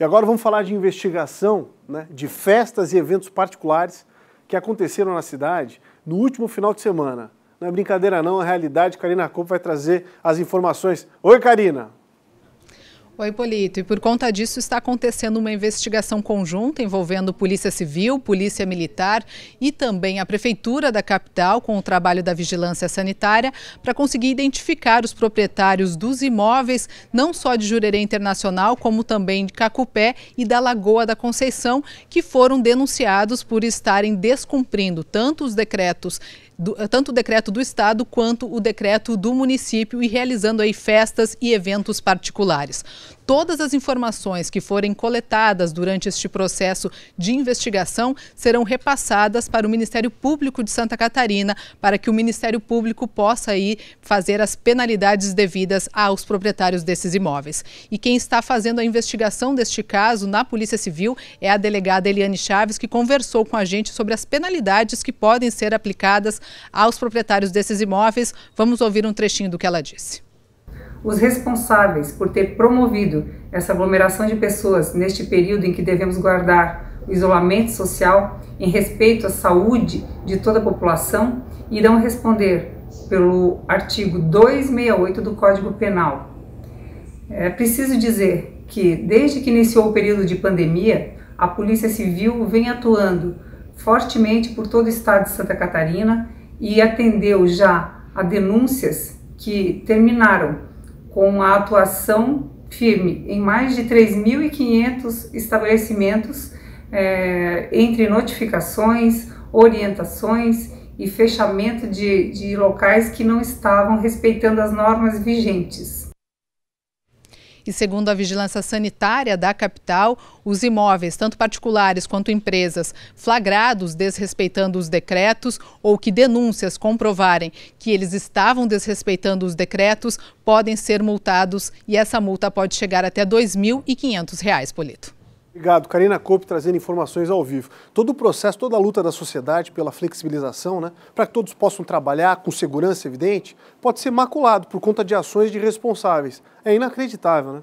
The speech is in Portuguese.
E agora vamos falar de investigação né, de festas e eventos particulares que aconteceram na cidade no último final de semana. Não é brincadeira não, é realidade. Karina Copo vai trazer as informações. Oi, Karina! Oi, Polito. E por conta disso está acontecendo uma investigação conjunta envolvendo Polícia Civil, Polícia Militar e também a Prefeitura da capital com o trabalho da Vigilância Sanitária para conseguir identificar os proprietários dos imóveis, não só de Jurerê Internacional, como também de Cacupé e da Lagoa da Conceição, que foram denunciados por estarem descumprindo tanto os decretos do, tanto o decreto do Estado quanto o decreto do município e realizando aí festas e eventos particulares. Todas as informações que forem coletadas durante este processo de investigação serão repassadas para o Ministério Público de Santa Catarina, para que o Ministério Público possa aí fazer as penalidades devidas aos proprietários desses imóveis. E quem está fazendo a investigação deste caso na Polícia Civil é a delegada Eliane Chaves, que conversou com a gente sobre as penalidades que podem ser aplicadas aos proprietários desses imóveis. Vamos ouvir um trechinho do que ela disse os responsáveis por ter promovido essa aglomeração de pessoas neste período em que devemos guardar o isolamento social em respeito à saúde de toda a população irão responder pelo artigo 268 do Código Penal. É preciso dizer que, desde que iniciou o período de pandemia, a Polícia Civil vem atuando fortemente por todo o estado de Santa Catarina e atendeu já a denúncias que terminaram com a atuação firme em mais de 3.500 estabelecimentos, é, entre notificações, orientações e fechamento de, de locais que não estavam respeitando as normas vigentes que, segundo a vigilância sanitária da capital, os imóveis, tanto particulares quanto empresas, flagrados desrespeitando os decretos ou que denúncias comprovarem que eles estavam desrespeitando os decretos, podem ser multados e essa multa pode chegar até R$ 2.500, Polito. Obrigado, Karina Cope trazendo informações ao vivo. Todo o processo, toda a luta da sociedade pela flexibilização, né, para que todos possam trabalhar com segurança evidente, pode ser maculado por conta de ações de responsáveis. É inacreditável, né?